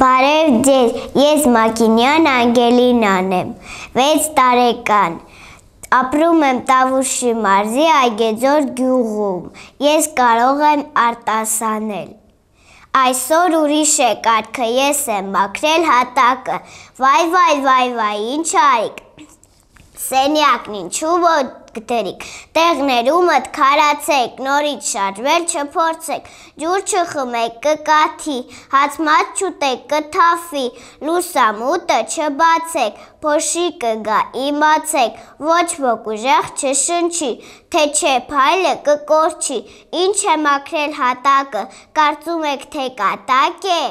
Բարև ձեզ, ես Մակինյան Անգելինան եմ, 6 տարեկան։ Ապրում եմ Տավուշի մարզի Այգեձոր գյուղում։ Ես կարող եմ արտասանել։ Այսօր ուրիշ է կարգը, ես եմ մաքրել հատակը։ Վայ, վայ, վայ, վայ, ինչ արիք։ Սենյակն ինչու ոչ գտերիք։ Տեղներում մտքարացեք, նորից շարժվել չփորձեք, ջուր չխմեք, կկաթի, հացմած չուտեք, կթափվի, լուսամուտը չբացեք, փոշի կգա, իմացեք, ոչ ոք ուժեղ չշնչի, թե չէ փայլը կկորչի, ինչ է մաքրել հատակը, կարծում եք թե կատակ է։